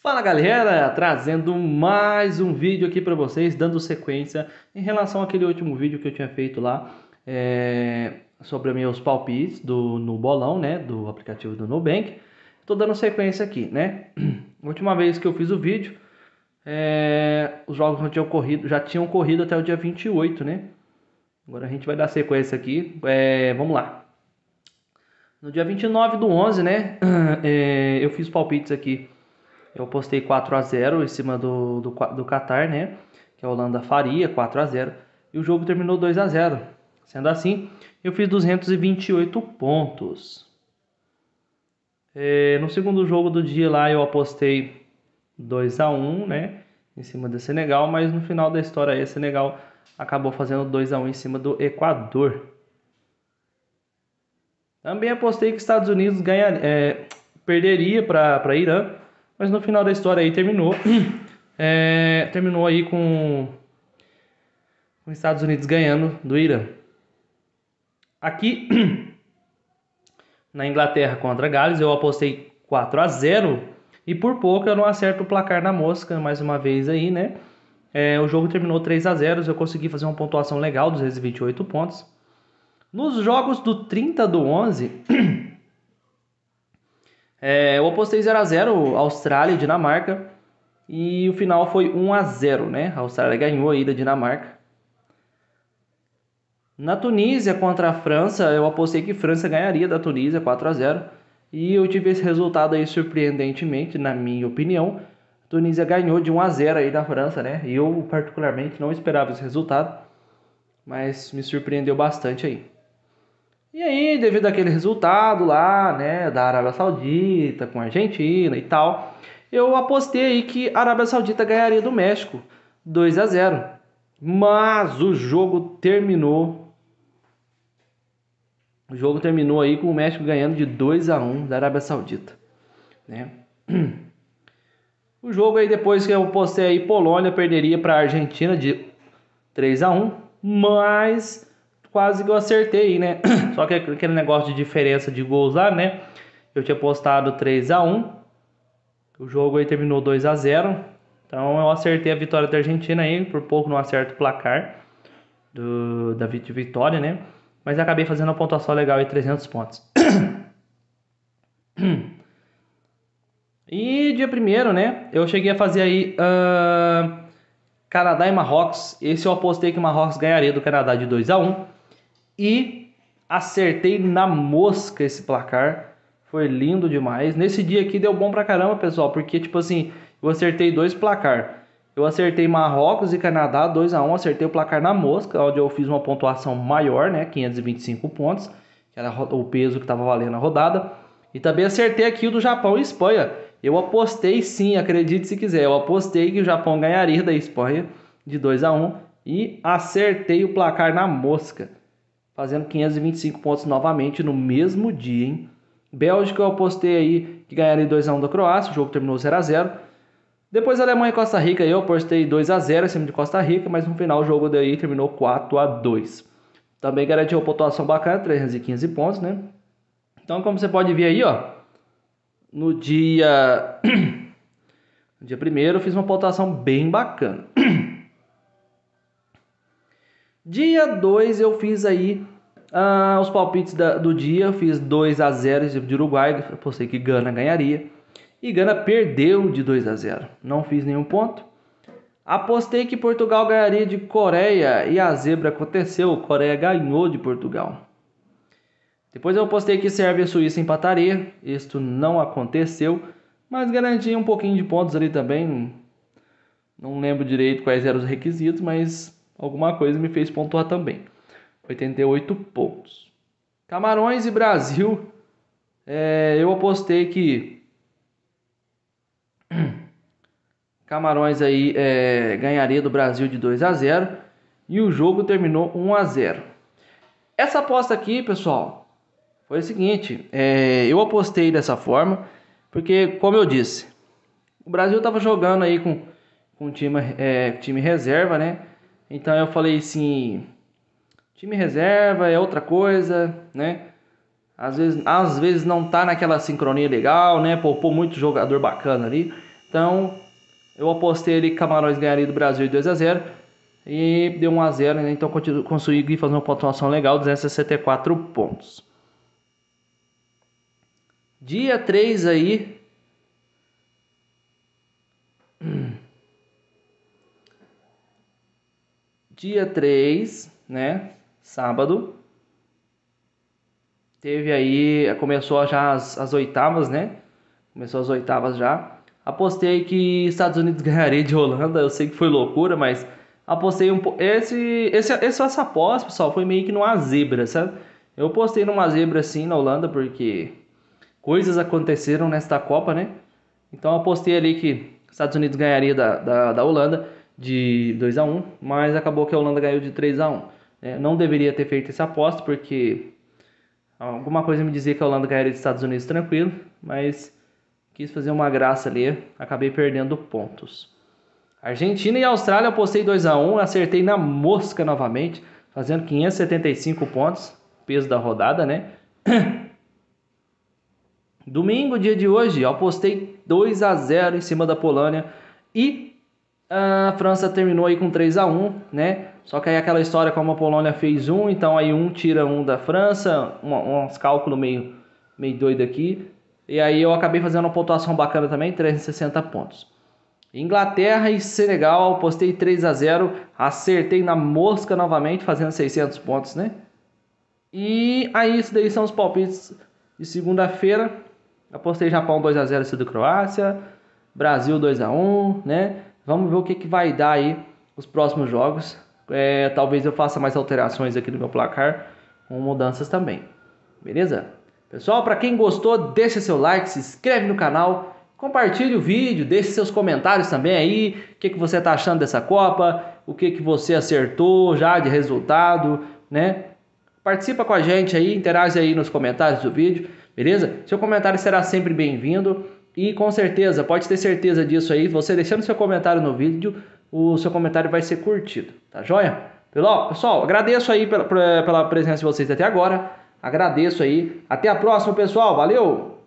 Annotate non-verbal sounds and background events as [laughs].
Fala galera, trazendo mais um vídeo aqui para vocês, dando sequência em relação àquele último vídeo que eu tinha feito lá é, sobre meus palpites do, no bolão, né, do aplicativo do Nubank. Tô dando sequência aqui, né? [clears throat] Última vez que eu fiz o vídeo, é, os jogos já tinham, corrido, já tinham corrido até o dia 28, né? Agora a gente vai dar sequência aqui, é, vamos lá. No dia 29 do 11, né, [clears throat] eu fiz palpites aqui eu postei 4 a 0 em cima do, do, do Qatar, né? Que a Holanda faria 4 a 0 E o jogo terminou 2 a 0 Sendo assim, eu fiz 228 pontos. É, no segundo jogo do dia lá, eu apostei 2 a 1 né? Em cima do Senegal, mas no final da história aí, Senegal acabou fazendo 2 a 1 em cima do Equador. Também apostei que Estados Unidos ganha, é, perderia para Irã mas no final da história aí terminou. [clears throat] É, terminou aí com os Estados Unidos ganhando do Irã. Aqui [clears throat] na Inglaterra contra Gales, eu apostei 4 a 0 e por pouco eu não acerto o placar na mosca mais uma vez aí, né? É, o jogo terminou 3 a 0 eu consegui fazer uma pontuação legal, 228 pontos. Nos jogos do 30 do 11, [clears throat] É, eu apostei 0 a 0 Austrália e Dinamarca. E o final foi 1 a 0 né? A Austrália ganhou aí da Dinamarca. Na Tunísia contra a França, eu apostei que França ganharia da Tunísia 4 a 0 E eu tive esse resultado aí surpreendentemente, na minha opinião. A Tunísia ganhou de 1 a 0 aí da França, né? E eu particularmente não esperava esse resultado, mas me surpreendeu bastante aí. E aí, devido àquele resultado lá, né, da Arábia Saudita com a Argentina e tal, eu apostei aí que a Arábia Saudita ganharia do México 2 a 0. Mas o jogo terminou o jogo terminou aí com o México ganhando de 2 a 1 da Arábia Saudita, né? O jogo aí depois que eu postei aí Polônia perderia para a Argentina de 3 a 1, mas quase que eu acertei, né? [clears throat] Só que aquele negócio de diferença de gols lá, né? Eu tinha postado 3 a 1 O jogo aí terminou 2 a 0 Então eu acertei a vitória da Argentina aí, por pouco não acerto o placar do, da vitória, né? Mas acabei fazendo uma pontuação legal aí, 300 pontos. [clears throat] e dia primeiro, né? Eu cheguei a fazer aí uh, Canadá e Marrocos. Esse eu apostei que o Marrocos ganharia do Canadá de 2 a 1 e acertei na mosca esse placar. Foi lindo demais. Nesse dia aqui deu bom pra caramba, pessoal, porque tipo assim, eu acertei dois placar. Eu acertei Marrocos e Canadá 2 a 1, acertei o placar na mosca, onde eu fiz uma pontuação maior, né, 525 pontos, que era o peso que estava valendo a rodada. E também acertei aqui o do Japão e Espanha. Eu apostei sim, acredite se quiser, eu apostei que o Japão ganharia da Espanha de 2 a 1 e acertei o placar na mosca fazendo 525 pontos novamente no mesmo dia, hein? Bélgica, eu postei aí que ganharia 2x1 da Croácia, o jogo terminou 0x0. Depois Alemanha e Costa Rica, eu postei 2x0 em cima de Costa Rica, mas no final o jogo daí terminou 4x2. Também garantiu pontuação bacana, 315 pontos, né? Então, como você pode ver aí, ó, no dia [coughs] no dia primeiro eu fiz uma pontuação bem bacana. [coughs] dia 2 eu fiz aí ah, os palpites da, do dia, eu fiz 2 a 0 de Uruguai, eu pensei que Gana ganharia. E Gana perdeu de 2 a 0. Não fiz nenhum ponto. Apostei que Portugal ganharia de Coreia e a zebra aconteceu. Coreia ganhou de Portugal. Depois eu postei que Sérvia e Suíça empataria. Isto não aconteceu, mas garanti um pouquinho de pontos ali também. Não lembro direito quais eram os requisitos, mas alguma coisa me fez pontuar também. 88 pontos. Camarões e Brasil, é, eu apostei que [clears throat] Camarões aí é, ganharia do Brasil de 2 a 0 e o jogo terminou 1 a 0. Essa aposta aqui, pessoal, foi o seguinte: é, eu apostei dessa forma porque, como eu disse, o Brasil estava jogando aí com com time é, time reserva, né? Então eu falei assim, Time reserva é outra coisa, né? Às vezes, às vezes não tá naquela sincronia legal, né? Poupou muito jogador bacana ali. Então, eu apostei ali que Camarões ganharia do Brasil 2 a 0 e deu 1 a 0, né? Então consegui fazer uma pontuação legal, 264 pontos. Dia 3 aí. Dia 3, né? sábado. Teve aí, eh, começou já as, as oitavas, né? Começou as oitavas já. Apostei que Estados Unidos [laughs] ganharia de Holanda. Eu sei que foi loucura, mas apostei um pouco. Esse, esse, esse, essa aposta, pessoal, foi meio que numa zebra, sabe? Eu postei numa zebra assim na Holanda porque coisas aconteceram nesta Copa, né? Então apostei ali que Estados Unidos ganharia da, da, da Holanda de 2 a 1 mas acabou que a Holanda ganhou de 3 a 1 é, não deveria ter feito essa aposta, porque alguma coisa me dizia que a Holanda ganharia dos Estados Unidos tranquilo, mas quis fazer uma graça ali, acabei perdendo pontos. Argentina e Austrália, apostei 2 a 1 acertei na mosca novamente, fazendo 575 pontos, peso da rodada, né? [coughs] Domingo, dia de hoje, apostei 2 a 0 em cima da Polônia e a ah, França terminou aí com 3 a 1 né? Só que aí aquela história como a Polônia fez um, então aí um tira um da França, um, uns cálculos meio, meio doido aqui. E aí eu acabei fazendo uma pontuação bacana também, 360 pontos. Inglaterra e Senegal, postei 3 a 0 acertei na mosca novamente, fazendo 600 pontos, né? E aí, isso daí são os palpites de segunda-feira. Apostei Japão 2 a 0 isso Croácia, Brasil 2 a 1 né? Vamos ver o que, que vai dar aí os próximos jogos. É, talvez eu faça mais alterações aqui no meu placar, com mudanças também. Beleza? Pessoal, para quem gostou, deixa seu like, se inscreve no canal, compartilhe o vídeo, deixe seus comentários também aí, o que, que você está achando dessa Copa, o que, que você acertou já de resultado, né? Participa com a gente aí, interage aí nos comentários do vídeo, beleza? Seu comentário será sempre bem-vindo. E com certeza, pode ter certeza disso aí, você deixando seu comentário no vídeo, o seu comentário vai ser curtido, tá joia? Pessoal, agradeço aí pela, pela presença de vocês até agora. Agradeço aí. Até a próxima, pessoal. Valeu!